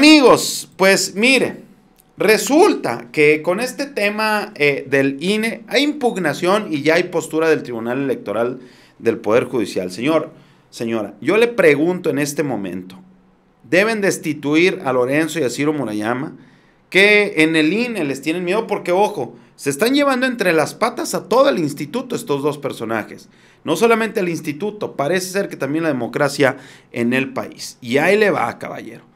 Amigos, pues mire, resulta que con este tema eh, del INE hay impugnación y ya hay postura del Tribunal Electoral del Poder Judicial. Señor, señora, yo le pregunto en este momento, ¿deben destituir a Lorenzo y a Ciro Murayama? Que en el INE les tienen miedo porque, ojo, se están llevando entre las patas a todo el instituto estos dos personajes. No solamente el instituto, parece ser que también la democracia en el país. Y ahí le va, caballero.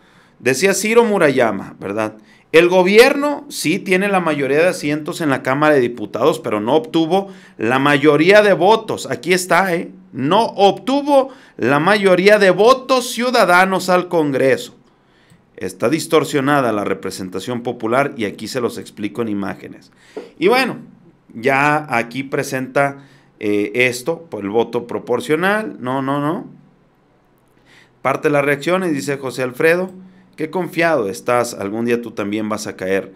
Decía Ciro Murayama, ¿verdad? El gobierno sí tiene la mayoría de asientos en la Cámara de Diputados, pero no obtuvo la mayoría de votos. Aquí está, ¿eh? No obtuvo la mayoría de votos ciudadanos al Congreso. Está distorsionada la representación popular y aquí se los explico en imágenes. Y bueno, ya aquí presenta eh, esto por el voto proporcional. No, no, no. Parte de las reacciones, dice José Alfredo. Qué confiado estás, algún día tú también vas a caer,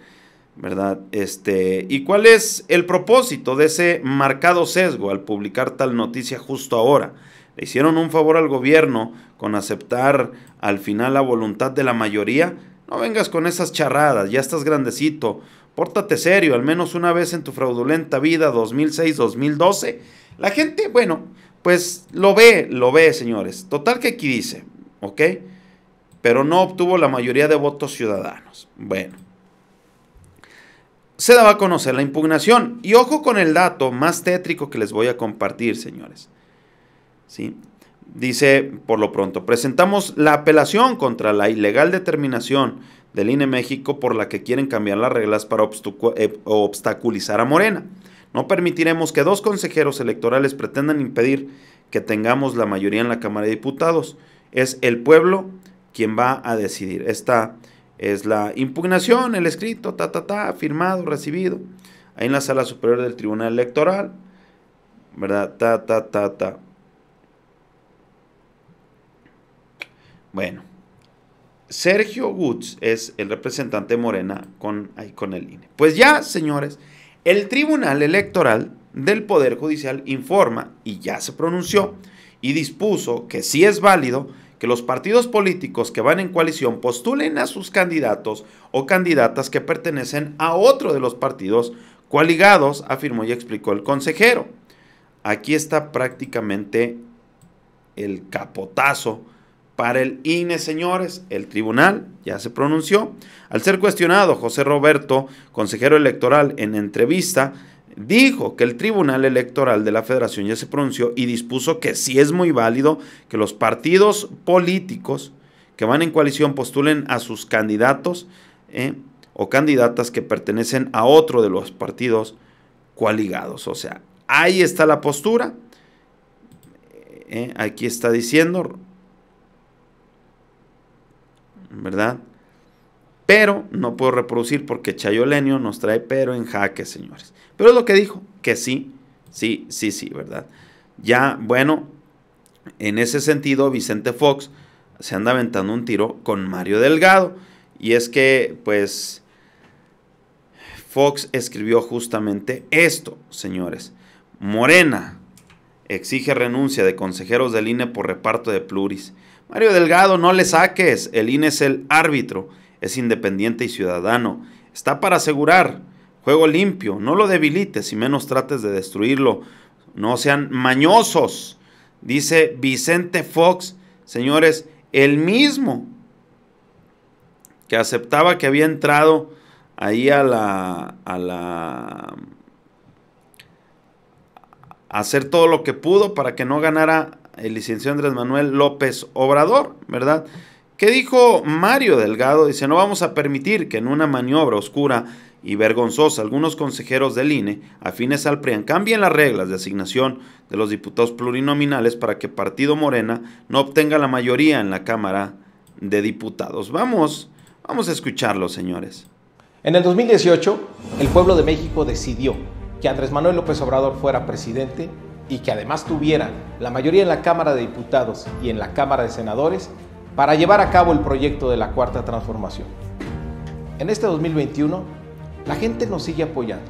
¿verdad? Este, ¿y cuál es el propósito de ese marcado sesgo al publicar tal noticia justo ahora? ¿Le hicieron un favor al gobierno con aceptar al final la voluntad de la mayoría? No vengas con esas charradas, ya estás grandecito. Pórtate serio, al menos una vez en tu fraudulenta vida 2006-2012. La gente, bueno, pues lo ve, lo ve, señores. Total que aquí dice, ¿ok? pero no obtuvo la mayoría de votos ciudadanos. Bueno, se daba a conocer la impugnación. Y ojo con el dato más tétrico que les voy a compartir, señores. ¿Sí? Dice, por lo pronto, presentamos la apelación contra la ilegal determinación del INE México por la que quieren cambiar las reglas para eh, obstaculizar a Morena. No permitiremos que dos consejeros electorales pretendan impedir que tengamos la mayoría en la Cámara de Diputados. Es el pueblo ¿Quién va a decidir. Esta es la impugnación, el escrito, ta, ta, ta, firmado, recibido, ahí en la sala superior del Tribunal Electoral, ¿verdad? Ta, ta, ta, ta. Bueno, Sergio Woods es el representante Morena con, ahí con el INE. Pues ya, señores, el Tribunal Electoral del Poder Judicial informa y ya se pronunció y dispuso que sí es válido que los partidos políticos que van en coalición postulen a sus candidatos o candidatas que pertenecen a otro de los partidos coaligados, afirmó y explicó el consejero. Aquí está prácticamente el capotazo para el INE, señores, el tribunal ya se pronunció. Al ser cuestionado, José Roberto, consejero electoral, en entrevista, dijo que el Tribunal Electoral de la Federación ya se pronunció y dispuso que sí es muy válido que los partidos políticos que van en coalición postulen a sus candidatos eh, o candidatas que pertenecen a otro de los partidos coaligados. O sea, ahí está la postura. Eh, aquí está diciendo, ¿verdad? Pero no puedo reproducir porque Lenio nos trae pero en jaque, señores. Pero es lo que dijo, que sí, sí, sí, sí, ¿verdad? Ya, bueno, en ese sentido, Vicente Fox se anda aventando un tiro con Mario Delgado. Y es que, pues, Fox escribió justamente esto, señores. Morena exige renuncia de consejeros del INE por reparto de pluris. Mario Delgado, no le saques, el INE es el árbitro es independiente y ciudadano. Está para asegurar juego limpio, no lo debilites y menos trates de destruirlo. No sean mañosos, dice Vicente Fox, señores, el mismo que aceptaba que había entrado ahí a la a la hacer todo lo que pudo para que no ganara el licenciado Andrés Manuel López Obrador, ¿verdad? ¿Qué dijo Mario Delgado? Dice, no vamos a permitir que en una maniobra oscura y vergonzosa algunos consejeros del INE afines al PRIAN cambien las reglas de asignación de los diputados plurinominales para que Partido Morena no obtenga la mayoría en la Cámara de Diputados. Vamos, vamos a escucharlo, señores. En el 2018, el pueblo de México decidió que Andrés Manuel López Obrador fuera presidente y que además tuviera la mayoría en la Cámara de Diputados y en la Cámara de Senadores para llevar a cabo el proyecto de la cuarta transformación. En este 2021, la gente nos sigue apoyando.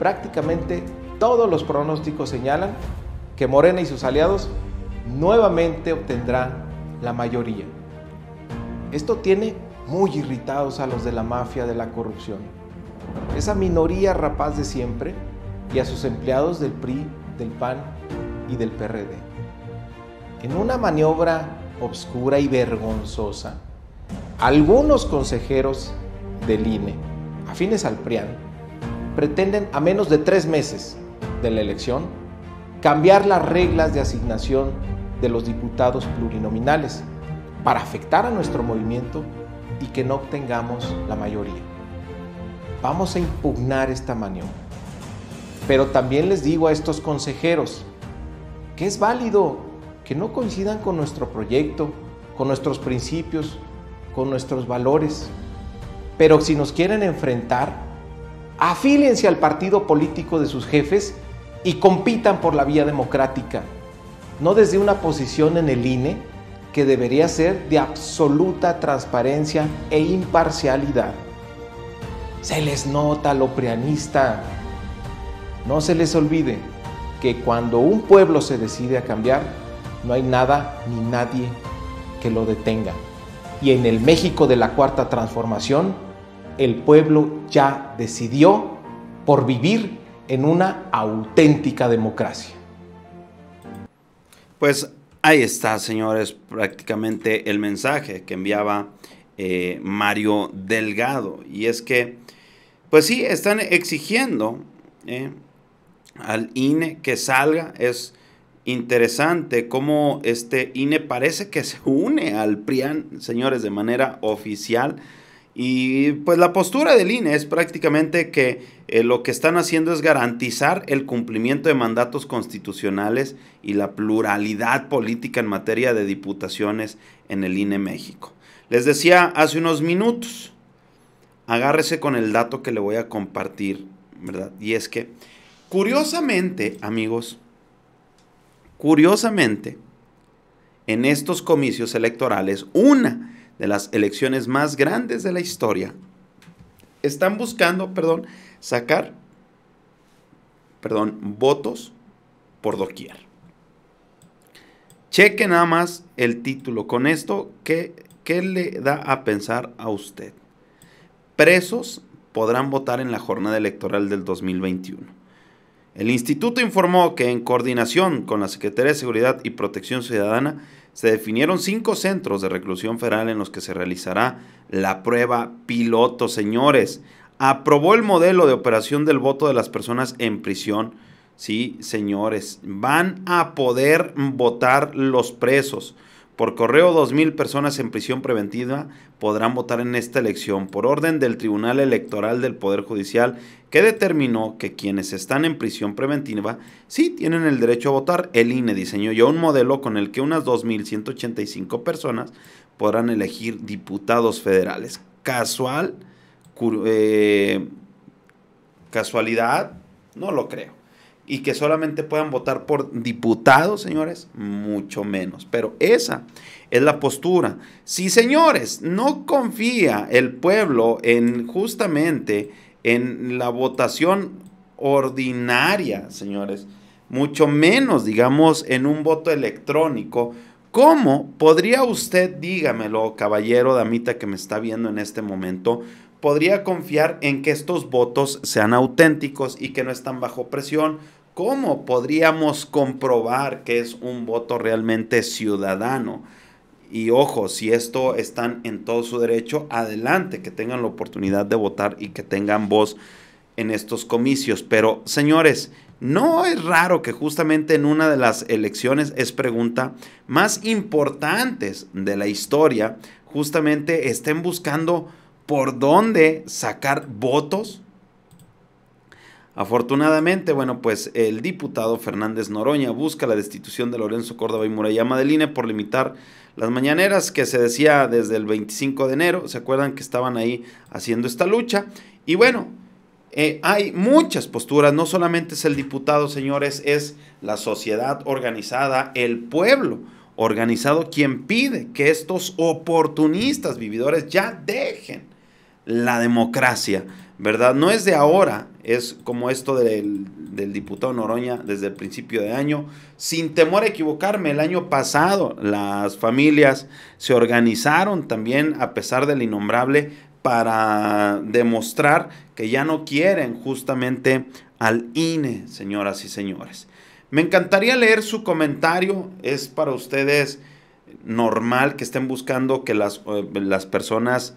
Prácticamente todos los pronósticos señalan que Morena y sus aliados nuevamente obtendrán la mayoría. Esto tiene muy irritados a los de la mafia de la corrupción, esa minoría rapaz de siempre y a sus empleados del PRI, del PAN y del PRD. En una maniobra obscura y vergonzosa. Algunos consejeros del INE, afines al PRIAN, pretenden a menos de tres meses de la elección cambiar las reglas de asignación de los diputados plurinominales para afectar a nuestro movimiento y que no obtengamos la mayoría. Vamos a impugnar esta maniobra. Pero también les digo a estos consejeros que es válido que no coincidan con nuestro proyecto, con nuestros principios, con nuestros valores. Pero si nos quieren enfrentar, afíliense al partido político de sus jefes y compitan por la vía democrática, no desde una posición en el INE que debería ser de absoluta transparencia e imparcialidad. Se les nota lo preanista. No se les olvide que cuando un pueblo se decide a cambiar, no hay nada ni nadie que lo detenga. Y en el México de la Cuarta Transformación, el pueblo ya decidió por vivir en una auténtica democracia. Pues ahí está, señores, prácticamente el mensaje que enviaba eh, Mario Delgado. Y es que, pues sí, están exigiendo eh, al INE que salga. Es interesante cómo este INE parece que se une al PRIAN, señores, de manera oficial. Y pues la postura del INE es prácticamente que eh, lo que están haciendo es garantizar el cumplimiento de mandatos constitucionales y la pluralidad política en materia de diputaciones en el INE México. Les decía hace unos minutos, agárrese con el dato que le voy a compartir, ¿verdad? Y es que, curiosamente, amigos, Curiosamente, en estos comicios electorales, una de las elecciones más grandes de la historia, están buscando, perdón, sacar, perdón, votos por doquier. Cheque nada más el título. Con esto, ¿qué, ¿qué le da a pensar a usted? Presos podrán votar en la jornada electoral del 2021. El instituto informó que en coordinación con la Secretaría de Seguridad y Protección Ciudadana se definieron cinco centros de reclusión federal en los que se realizará la prueba piloto, señores. Aprobó el modelo de operación del voto de las personas en prisión. Sí, señores, van a poder votar los presos. Por correo, 2.000 personas en prisión preventiva podrán votar en esta elección por orden del Tribunal Electoral del Poder Judicial, que determinó que quienes están en prisión preventiva sí tienen el derecho a votar. El INE diseñó ya un modelo con el que unas 2.185 personas podrán elegir diputados federales. Casual, eh, casualidad, no lo creo y que solamente puedan votar por diputados, señores, mucho menos. Pero esa es la postura. Si, señores, no confía el pueblo en justamente en la votación ordinaria, señores, mucho menos, digamos, en un voto electrónico, ¿cómo podría usted, dígamelo, caballero, damita que me está viendo en este momento, podría confiar en que estos votos sean auténticos y que no están bajo presión. ¿Cómo podríamos comprobar que es un voto realmente ciudadano? Y ojo, si esto están en todo su derecho, adelante, que tengan la oportunidad de votar y que tengan voz en estos comicios. Pero, señores, no es raro que justamente en una de las elecciones es pregunta más importantes de la historia, justamente estén buscando por dónde sacar votos. Afortunadamente, bueno, pues el diputado Fernández Noroña busca la destitución de Lorenzo Córdoba y Murayama del INE por limitar las mañaneras que se decía desde el 25 de enero. ¿Se acuerdan que estaban ahí haciendo esta lucha? Y bueno, eh, hay muchas posturas, no solamente es el diputado, señores, es la sociedad organizada, el pueblo organizado quien pide que estos oportunistas vividores ya dejen la democracia, ¿verdad? No es de ahora, es como esto del, diputado Noroña desde el principio de año. Sin temor a equivocarme, el año pasado las familias se organizaron también, a pesar del innombrable, para demostrar que ya no quieren justamente al INE, señoras y señores. Me encantaría leer su comentario, es para ustedes normal que estén buscando que las, eh, las personas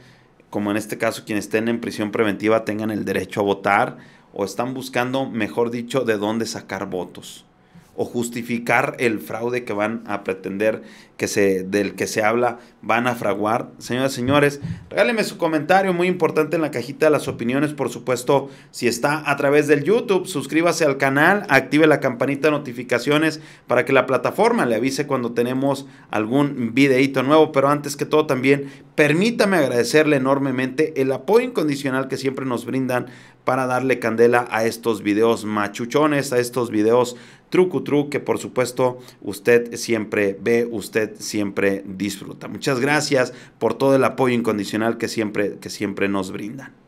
como en este caso quienes estén en prisión preventiva tengan el derecho a votar o están buscando, mejor dicho, de dónde sacar votos o justificar el fraude que van a pretender que se, del que se habla, van a fraguar. Señoras y señores, regálenme su comentario, muy importante en la cajita de las opiniones, por supuesto, si está a través del YouTube, suscríbase al canal, active la campanita de notificaciones para que la plataforma le avise cuando tenemos algún videito nuevo, pero antes que todo también permítame agradecerle enormemente el apoyo incondicional que siempre nos brindan para darle candela a estos videos machuchones, a estos videos trucutru que por supuesto usted siempre ve, usted siempre disfruta. Muchas gracias por todo el apoyo incondicional que siempre, que siempre nos brindan.